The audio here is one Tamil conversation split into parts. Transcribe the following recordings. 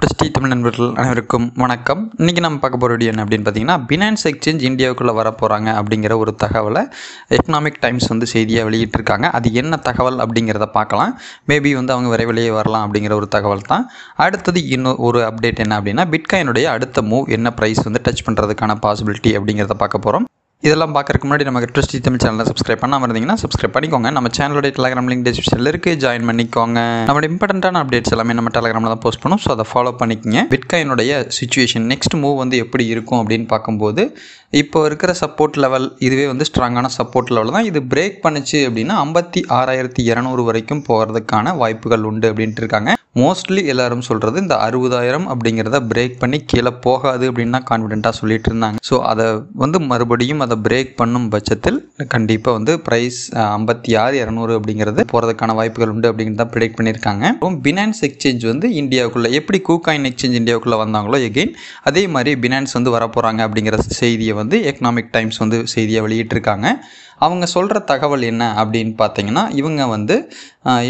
வெல்கம் ஸ்ரீ தமிழ் நண்பர்கள் அனைவருக்கும் வணக்கம் இன்றைக்கி நம்ம பார்க்க போகிற வீடியோ என்ன அப்படின்னு பார்த்தீங்கன்னா பினான்ஸ் எக்ஸ்சேஞ்ச் இந்தியாவுக்குள்ளே வர போகிறாங்க அப்படிங்கிற ஒரு தகவலை எக்கனாமிக் டைம்ஸ் வந்து செய்தியாக வெளியிட்டிருக்காங்க அது என்ன தகவல் அப்படிங்கிறத பார்க்கலாம் மேபி வந்து அவங்க விரைவிலேயே வரலாம் அப்படிங்கிற ஒரு தகவல் தான் அடுத்தது இன்னும் ஒரு அப்டேட் என்ன அப்படின்னா பிட்காயினுடைய அடுத்த மூவ் என்ன ப்ரைஸ் வந்து டச் பண்ணுறதுக்கான பாசிபிலிட்டி அப்படிங்கிறத பார்க்க போகிறோம் இதெல்லாம் பார்க்குறக்கு முன்னாடி நம்ம ட்ரஸ்டி தமிழ் சேனலில் சப்ஸ்கிரைப் பண்ணாமல் இருந்தீங்கன்னா சப்ஸ்கிரைப் பண்ணிக்கோங்க நம்ம சேனலோட டெலிகிராம் லிங்க் டிஸ்கிரிப்ஷனில் இருக்குது ஜாயின் பண்ணிக்கோங்க நம்மளோட இம்பார்ட்டண்ட்டான அப்டேட்ஸ் எல்லாமே நம்ம டெலிகிராமில் தான் போஸ்ட் பண்ணும் ஸோ அதை ஃபாலோ பண்ணிக்கங்க பிட்காயினுடைய சுச்சுவேஷன் நெக்ஸ்ட் மூவ் வந்து எப்படி இருக்கும் அப்படின்னு பார்க்கும்போது இப்போ இருக்கிற சப்போர்ட் லெவல் இதுவே வந்து ஸ்ட்ராங்கான சப்போர்ட் லெவல் தான் இது பிரேக் பண்ணிச்சு அப்படின்னா ஐம்பத்தி ஆறாயிரத்தி இரநூறு வரைக்கும் போகிறதுக்கான வாய்ப்புகள் உண்டு அப்படின்ட்டு இருக்காங்க மோஸ்ட்லி எல்லாரும் சொல்கிறது இந்த அறுபதாயிரம் அப்படிங்கிறத பிரேக் பண்ணி கீழே போகாது அப்படின்னா கான்ஃபிடெண்ட்டாக சொல்லிட்டு இருந்தாங்க ஸோ அதை வந்து மறுபடியும் அதை பிரேக் பண்ணும் பட்சத்தில் கண்டிப்பாக வந்து ப்ரைஸ் ஐம்பத்தி ஆறு இரநூறு அப்படிங்கிறது போகிறதுக்கான வாய்ப்புகள் உண்டு அப்படின்னு தான் பண்ணியிருக்காங்க அப்புறம் பினான்ஸ் எக்ஸ்சேஞ்ச் வந்து இந்தியாவுக்குள்ளே எப்படி கூகாயின் எக்ஸ்சேஞ்ச் இந்தியாவுக்குள்ளே வந்தாங்களோ எகெயின் அதே மாதிரி பினான்ஸ் வந்து வரப்போகிறாங்க அப்படிங்கிற செய்தியை வந்து எக்கனாமிக் டைம்ஸ் வந்து செய்தியை வெளியிட்டிருக்காங்க அவங்க சொல்கிற தகவல் என்ன அப்படின்னு பார்த்தீங்கன்னா இவங்க வந்து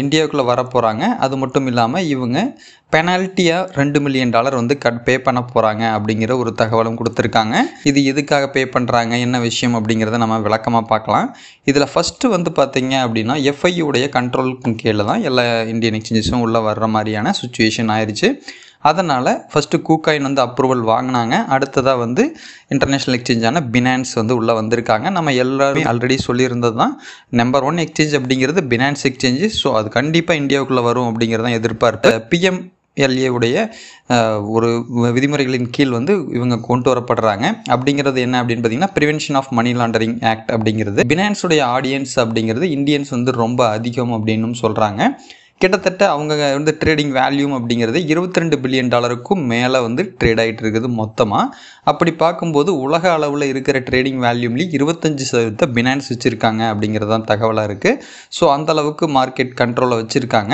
இந்தியாவுக்குள்ளே வர போகிறாங்க அது மட்டும் இல்லாமல் இவங்க பெனால்ட்டியாக ரெண்டு மில்லியன் டாலர் வந்து கட் பே பண்ண போகிறாங்க அப்படிங்கிற ஒரு தகவலும் கொடுத்துருக்காங்க இது எதுக்காக பே பண்ணுறாங்க என்ன விஷயம் அப்படிங்கிறத நம்ம விளக்கமாக பார்க்கலாம் இதில் ஃபஸ்ட்டு வந்து பார்த்திங்க அப்படின்னா எஃப்ஐயுடைய கண்ட்ரோலுக்கும் கீழே தான் எல்லா இந்தியன் எக்ஸ்சேஞ்சஸும் உள்ளே வர்ற மாதிரியான சுச்சுவேஷன் ஆயிடுச்சு அதனால் ஃபஸ்ட்டு கூகாயின் வந்து அப்ரூவல் வாங்கினாங்க அடுத்ததாக வந்து இன்டர்நேஷ்னல் எக்ஸ்சேஞ்சான பினான்ஸ் வந்து உள்ளே வந்திருக்காங்க நம்ம எல்லோருமே ஆல்ரெடி சொல்லியிருந்தது தான் நம்பர் ஒன் எக்ஸ்சேஞ்ச் அப்படிங்கிறது பினான்ஸ் எக்ஸ்சேஞ்சு ஸோ அது கண்டிப்பாக இந்தியாவுக்குள்ளே வரும் அப்படிங்கிறதான் எதிர்பார்ப்பு பிஎம் எல்ஏ உடைய ஒரு விதிமுறைகளின் கீழ் வந்து இவங்க கொண்டு வரப்படுறாங்க அப்படிங்கிறது என்ன அப்படின்னு பார்த்தீங்கன்னா prevention of money laundering act அப்படிங்கிறது பினான்ஸுடைய ஆடியன்ஸ் அப்படிங்கிறது இந்தியன்ஸ் வந்து ரொம்ப அதிகம் அப்படின்னு சொல்கிறாங்க கிட்டத்தட்ட அவங்க வந்து ட்ரேடிங் வேல்யூம் அப்படிங்கிறது இருபத்தி ரெண்டு பில்லியன் டாலருக்கும் மேலே வந்து ட்ரேட் ஆகிட்டு இருக்குது மொத்தமாக அப்படி பார்க்கும்போது உலக அளவில் இருக்கிற ட்ரேடிங் வேல்யூம்லேயும் இருபத்தஞ்சி சதவீதத்தை பினான்ஸ் வச்சுருக்காங்க அப்படிங்கிறது தான் தகவலாக இருக்குது ஸோ அந்தளவுக்கு மார்க்கெட் கண்ட்ரோலை வச்சுருக்காங்க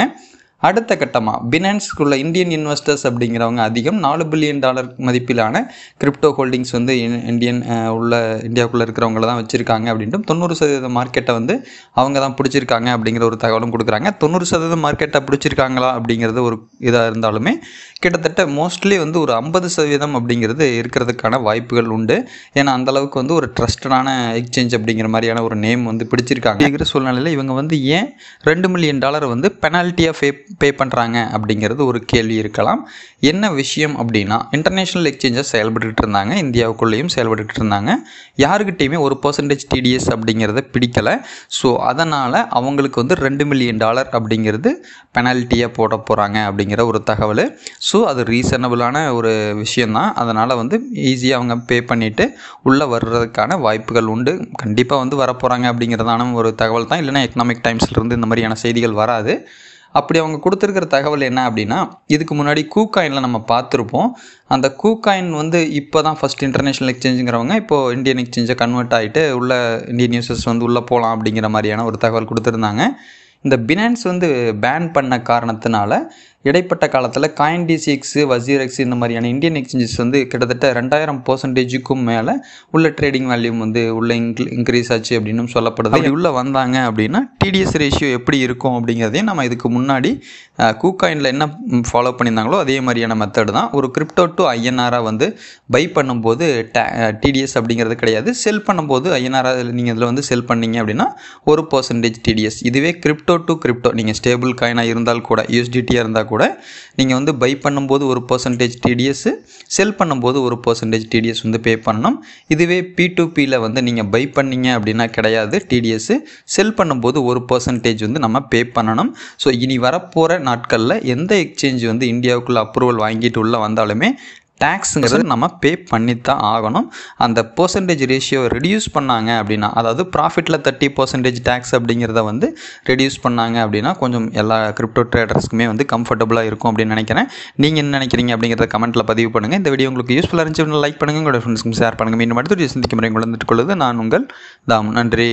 அடுத்த கட்டமாக பினான்ஸ்க்குள்ள இந்தியன் இன்வெஸ்டர்ஸ் அப்படிங்கிறவங்க அதிகம் நாலு பில்லியன் டாலர் மதிப்பிலான கிரிப்டோ ஹோல்டிங்ஸ் வந்து இந்தியன் உள்ள இந்தியாவுக்குள்ளே இருக்கிறவங்கள தான் வச்சுருக்காங்க அப்படின்ட்டு தொண்ணூறு சதவீத மார்க்கெட்டை வந்து அவங்க தான் பிடிச்சிருக்காங்க அப்படிங்கிற ஒரு தகவலும் கொடுக்குறாங்க தொண்ணூறு சதவீத மார்க்கெட்டை பிடிச்சிருக்காங்களா அப்படிங்கிறது ஒரு இதாக இருந்தாலுமே கிட்டத்தட்ட மோஸ்ட்லி வந்து ஒரு ஐம்பது சதவீதம் அப்படிங்கிறது இருக்கிறதுக்கான வாய்ப்புகள் உண்டு ஏன்னா அந்தளவுக்கு வந்து ஒரு ட்ரஸ்டடான எக்ஸ்சேஞ்ச் அப்படிங்கிற மாதிரியான ஒரு நேம் வந்து பிடிச்சிருக்காங்க அப்படிங்கிற சூழ்நிலையில் இவங்க வந்து ஏன் ரெண்டு மில்லியன் டாலர் வந்து பெனால்ட்டியாக ஃபே பே பண்ணுறாங்க அப்படிங்கிறது ஒரு கேள்வி இருக்கலாம் என்ன விஷயம் அப்படின்னா இன்டர்நேஷ்னல் எக்ஸ்சேஞ்சஸ் செயல்பட்டுகிட்டு இருந்தாங்க இந்தியாவுக்குள்ளேயும் செயல்பட்டுகிட்டு இருந்தாங்க யாருக்கிட்டேயுமே ஒரு பர்சன்டேஜ் டிடிஎஸ் அப்படிங்கிறத பிடிக்கலை ஸோ அதனால் அவங்களுக்கு வந்து ரெண்டு மில்லியன் டாலர் அப்படிங்கிறது பெனால்ட்டியாக போட போகிறாங்க அப்படிங்கிற ஒரு தகவல் ஸோ அது ரீசனபிளான ஒரு விஷயந்தான் அதனால் வந்து ஈஸியாக அவங்க பே பண்ணிவிட்டு உள்ளே வர்றதுக்கான வாய்ப்புகள் உண்டு கண்டிப்பாக வந்து வரப்போகிறாங்க அப்படிங்கிறதான ஒரு தகவல் தான் இல்லைனா எக்கனாமிக் டைம்ஸ்லேருந்து இந்த மாதிரியான செய்திகள் வராது அப்படி அவங்க கொடுத்துருக்கிற தகவல் என்ன அப்படின்னா இதுக்கு முன்னாடி கூகாயினில் நம்ம பார்த்துருப்போம் அந்த கூகாயின் வந்து இப்போ தான் ஃபஸ்ட் இன்டர்நேஷ்னல் எக்ஸ்சேஞ்சுங்கிறவங்க இப்போது இந்தியன் எக்ஸ்சேஞ்சை கன்வெர்ட் ஆகிட்டு உள்ள இந்தியன் நியூஸஸ் வந்து உள்ளே போகலாம் அப்படிங்கிற மாதிரியான ஒரு தகவல் கொடுத்துருந்தாங்க இந்த பினான்ஸ் வந்து பேன் பண்ண காரணத்தினால இடைப்பட்ட காலத்தில் காயின் டிசிஎக்ஸு வசீரெக்ஸ் இந்த மாதிரியான இந்தியன் எக்ஸ்சேஞ்சஸ் வந்து கிட்டத்தட்ட ரெண்டாயிரம் பர்சன்டேஜுக்கும் மேலே உள்ள ட்ரேடிங் வேல்யூம் வந்து உள்ள இன்க்ரீஸ் ஆச்சு அப்படின்னு சொல்லப்படுது அது உள்ளே வந்தாங்க அப்படின்னா டிடிஎஸ் ரேஷியோ எப்படி இருக்கும் அப்படிங்கிறதையும் நம்ம இதுக்கு முன்னாடி கூக்காயினில் என்ன ஃபாலோ பண்ணியிருந்தாங்களோ அதே மாதிரியான மெத்தடு தான் ஒரு கிரிப்டோ டு ஐஎன்ஆராக வந்து பை பண்ணும்போது டிடிஎஸ் அப்படிங்கிறது கிடையாது செல் பண்ணும்போது ஐஎன்ஆராக நீங்கள் இதில் வந்து செல் பண்ணீங்க அப்படின்னா ஒரு பர்சன்டேஜ் டிடிஎஸ் இதுவே கிரிப்டோ டு கிரிப்டோ நீங்கள் ஸ்டேபிள் காயினாக இருந்தால் கூட யூஎஸ்டிடியாக இருந்தால் கூட கூட நீங்கள் வந்து பை பண்ணும்போது ஒரு பர்சன்டேஜ் டிடிஎஸ்ஸு செல் பண்ணும்போது ஒரு பர்சன்டேஜ் டிடிஎஸ் வந்து பே பண்ணணும் இதுவே பி டு பியில் வந்து நீங்கள் பை பண்ணீங்க அப்படின்னா கிடையாது டிடிஎஸ்ஸு செல் பண்ணும்போது ஒரு பர்சன்டேஜ் வந்து நம்ம பே பண்ணணும் ஸோ இனி வரப்போகிற நாட்களில் எந்த எக்ஸ்சேஞ்ச் வந்து இந்தியாவுக்குள்ளே அப்ரூவல் வாங்கிட்டு உள்ளே வந்தாலுமே டேக்ஸுங்கிறது நம்ம பே பண்ணித்தான் ஆகணும் அந்த பர்சன்டேஜ் ரேஷியோ ரெடியூஸ் பண்ணாங்க அப்படின்னா அதாவது ப்ராஃபிட்டில் தேர்ட்டி பர்சன்டேஜ் டேக்ஸ் அப்படிங்கிறத வந்து ரெடியூஸ் பண்ணாங்க அப்படின்னா கொஞ்சம் எல்லா கிரிப்டோ ட்ரேடர்ஸ்க்குமே வந்து கம்ஃபர்டபுளாக இருக்கும் அப்படின்னு நினைக்கிறேன் நீங்கள் என்ன நினைக்கிறீங்க அப்படிங்கிறத கமெண்ட்டில் பதிவு பண்ணுங்கள் இந்த வீடியோ உங்களுக்கு யூஸ்ஃபுல்லாக இருந்துச்சு லைக் பண்ணுங்கள் உங்களோட ஃப்ரெண்ட்ஸ்க்கு ஷேர் பண்ணுங்கள் மீண்டும் அடுத்த வீடியோ சந்திக்கும் வந்துட்டு கொள்ளுது நான் உங்கள் தாம் நன்றி